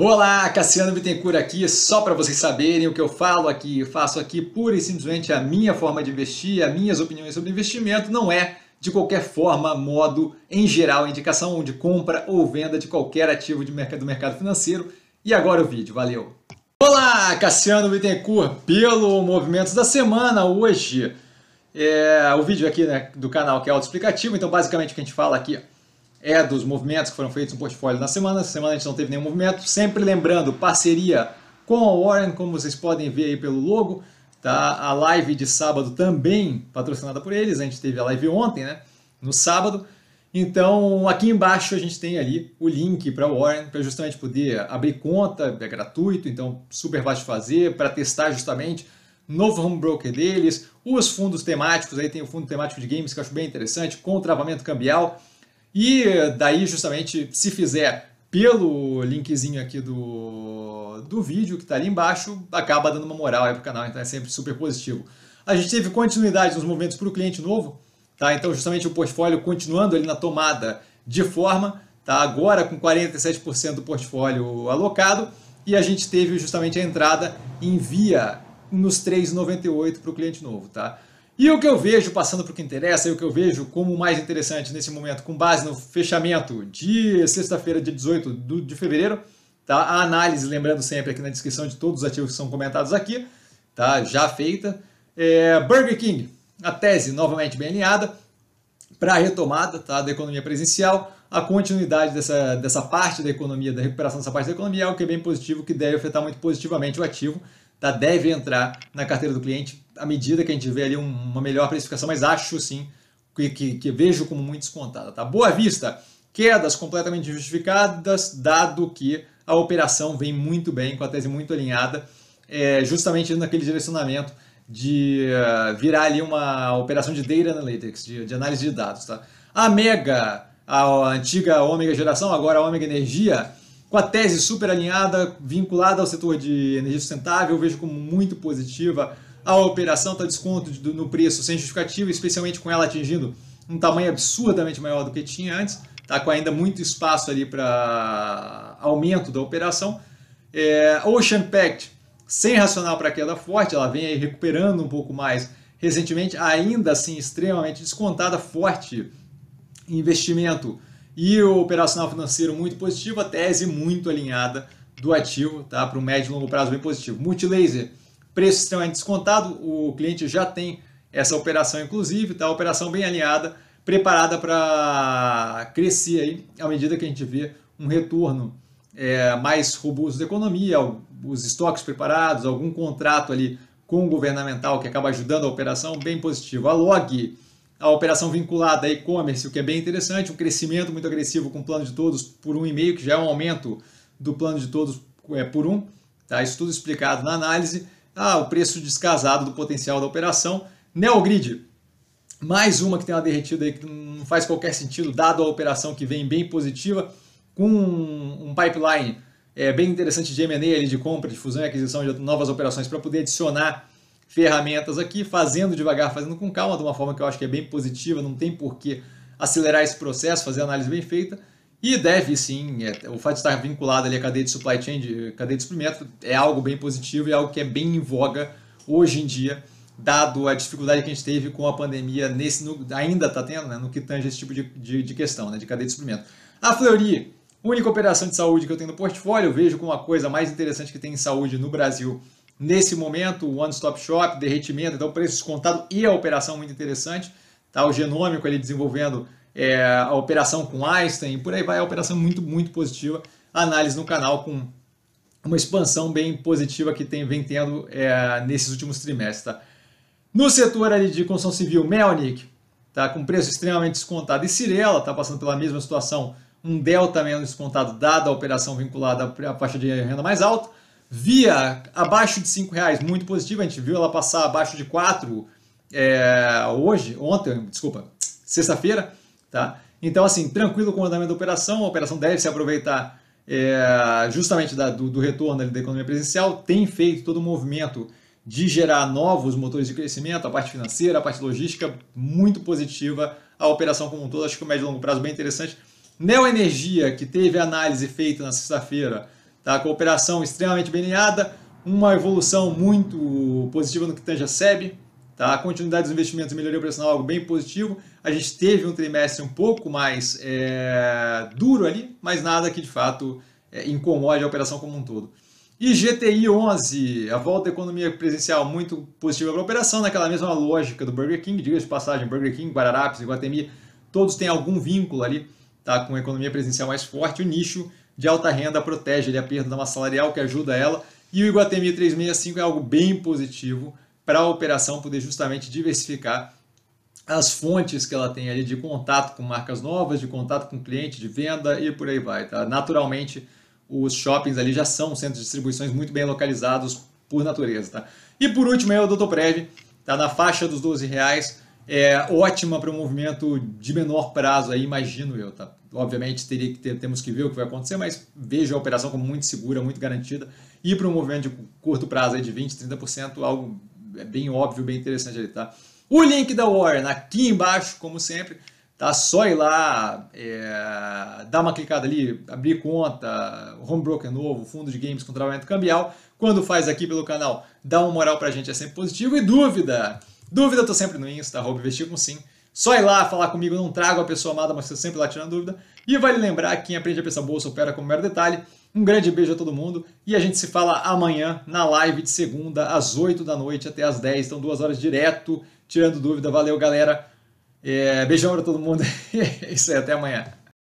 Olá, Cassiano Bittencourt aqui, só para vocês saberem o que eu falo aqui, eu faço aqui pura e simplesmente a minha forma de investir, as minhas opiniões sobre investimento, não é de qualquer forma, modo, em geral, indicação de compra ou venda de qualquer ativo de mercado, do mercado financeiro. E agora o vídeo, valeu! Olá, Cassiano Bittencourt, pelo Movimentos da Semana, hoje é o vídeo aqui né, do canal que é autoexplicativo, então basicamente o que a gente fala aqui é dos movimentos que foram feitos no portfólio na semana. Essa semana a gente não teve nenhum movimento. Sempre lembrando, parceria com a Warren, como vocês podem ver aí pelo logo. Tá? A live de sábado também patrocinada por eles. A gente teve a live ontem, né? No sábado. Então, aqui embaixo a gente tem ali o link para o Warren, para justamente poder abrir conta, é gratuito, então super fácil de fazer, para testar justamente novo home broker deles, os fundos temáticos, aí tem o fundo temático de games que eu acho bem interessante, com travamento cambial. E daí, justamente, se fizer pelo linkzinho aqui do, do vídeo que está ali embaixo, acaba dando uma moral aí para o canal, então é sempre super positivo. A gente teve continuidade nos movimentos para o cliente novo, tá? então justamente o portfólio continuando ali na tomada de forma, tá? agora com 47% do portfólio alocado, e a gente teve justamente a entrada em via nos 3,98 para o cliente novo. Tá? E o que eu vejo, passando para o que interessa, e o que eu vejo como mais interessante nesse momento, com base no fechamento de sexta-feira, dia 18 de fevereiro, tá? a análise, lembrando sempre aqui na descrição de todos os ativos que são comentados aqui, tá? já feita. É, Burger King, a tese novamente bem alinhada para a retomada tá? da economia presencial, a continuidade dessa, dessa parte da economia, da recuperação dessa parte da economia, é o que é bem positivo, que deve afetar muito positivamente o ativo, tá, deve entrar na carteira do cliente à medida que a gente vê ali uma melhor precificação, mas acho sim que, que, que vejo como muito descontada. Tá? Boa Vista, quedas completamente justificadas, dado que a operação vem muito bem, com a tese muito alinhada, é, justamente naquele direcionamento de eh, virar ali uma operação de data analytics, de, de análise de dados. Tá? A Mega, a, a antiga Ômega Geração, agora a Ômega Energia, com a tese super alinhada, vinculada ao setor de energia sustentável, eu vejo como muito positiva a operação está desconto no preço sem justificativa, especialmente com ela atingindo um tamanho absurdamente maior do que tinha antes, tá com ainda muito espaço ali para aumento da operação. É, Ocean Pact sem racional para queda forte, ela vem aí recuperando um pouco mais recentemente, ainda assim extremamente descontada, forte investimento e o operacional financeiro muito positivo, a tese muito alinhada do ativo, tá? Para o médio e longo prazo bem positivo. Multilaser, preço extremamente descontado, o cliente já tem essa operação, inclusive, tá? Operação bem alinhada, preparada para crescer aí à medida que a gente vê um retorno é, mais robusto da economia, os estoques preparados, algum contrato ali com o governamental que acaba ajudando a operação, bem positivo. A log a operação vinculada a e-commerce, o que é bem interessante, um crescimento muito agressivo com o plano de todos por 1,5, que já é um aumento do plano de todos é, por 1, tá? isso tudo explicado na análise. Ah, o preço descasado do potencial da operação. Neogrid, mais uma que tem uma derretida aí que não faz qualquer sentido, dado a operação que vem bem positiva, com um, pipeline é, bem interessante de M&A, de compra, de fusão e aquisição de novas operações para poder adicionar ferramentas aqui, fazendo devagar, fazendo com calma, de uma forma que eu acho que é bem positiva, não tem por que acelerar esse processo, fazer análise bem feita. E deve sim, é, o fato de estar vinculado ali à cadeia de supply chain, de, cadeia de suprimento, é algo bem positivo e é algo que é bem em voga hoje em dia, dado a dificuldade que a gente teve com a pandemia, nesse no, ainda está tendo, né, no que tange esse tipo de, de, de questão, né, de cadeia de suprimento. A Fleury, única operação de saúde que eu tenho no portfólio, vejo como a coisa mais interessante que tem em saúde no Brasil Nesse momento, o One Stop Shop, derretimento, então preço descontado e a operação muito interessante. Tá? O genômico ele desenvolvendo é, a operação com Einstein e por aí vai, a operação muito, muito positiva. Análise no canal com uma expansão bem positiva que tem, vem tendo é, nesses últimos trimestres. Tá? No setor ali de construção civil, Melnick tá com preço extremamente descontado e Cirela está passando pela mesma situação, um delta menos descontado, dada a operação vinculada à faixa de renda mais alta. Via abaixo de 5 reais, muito positivo. A gente viu ela passar abaixo de 4 é, hoje, ontem, desculpa, sexta-feira. Tá? Então, assim, tranquilo com o andamento da operação. A operação deve se aproveitar é, justamente da, do, do, retorno da economia presencial. Tem feito todo o movimento de gerar novos motores de crescimento, a parte financeira, a parte logística, muito positiva. A operação como um todo, acho que o médio e longo prazo é bem interessante. Neoenergia, que teve análise feita na sexta-feira, Tá? Cooperação extremamente bem alinhada, uma evolução muito positiva no que tange a SEB, tá? a continuidade dos investimentos e melhoria operacional algo bem positivo. A gente teve um trimestre um pouco mais é, duro ali, mas nada que de fato é, incomode a operação como um todo. E GTI 11, a volta à economia presencial muito positiva para a operação, naquela mesma lógica do Burger King, diga de passagem, Burger King, Guararapes, Iguatemi, todos têm algum vínculo ali tá, com a economia presencial mais forte, o nicho de alta renda protege ali a perda da massa salarial, que ajuda ela. E o Iguatemi 365 é algo bem positivo para a operação poder justamente diversificar as fontes que ela tem ali de contato com marcas novas, de contato com cliente, de venda e por aí vai. Tá? Naturalmente, os shoppings ali já são centros de distribuições muito bem localizados por natureza. Tá? E por último, é o Doutor Prev, tá na faixa dos 12 reais, é ótima para um movimento de menor prazo, aí, imagino eu. Tá? obviamente teria que ter, temos que ver o que vai acontecer, mas vejo a operação como muito segura, muito garantida, e para um movimento de curto prazo aí de 20%, 30%, algo é bem óbvio, bem interessante ali, tá? O link da Warren aqui embaixo, como sempre, tá? Só ir lá, é, dar uma clicada ali, abrir conta, home broker novo, fundo de games com travamento cambial. Quando faz aqui pelo canal, dá uma moral pra gente, é sempre positivo. E dúvida? Dúvida, eu tô sempre no Insta, arroba investir com sim. Só ir lá falar comigo, não trago a pessoa amada, mas estou sempre lá tirando dúvida. E vale lembrar que quem aprende a pensar bolsa opera como mero detalhe. Um grande beijo a todo mundo e a gente se fala amanhã na live de segunda, às 8 da noite até às 10. Então, duas horas direto, tirando dúvida. Valeu, galera. É, beijão para todo mundo. é isso aí, até amanhã.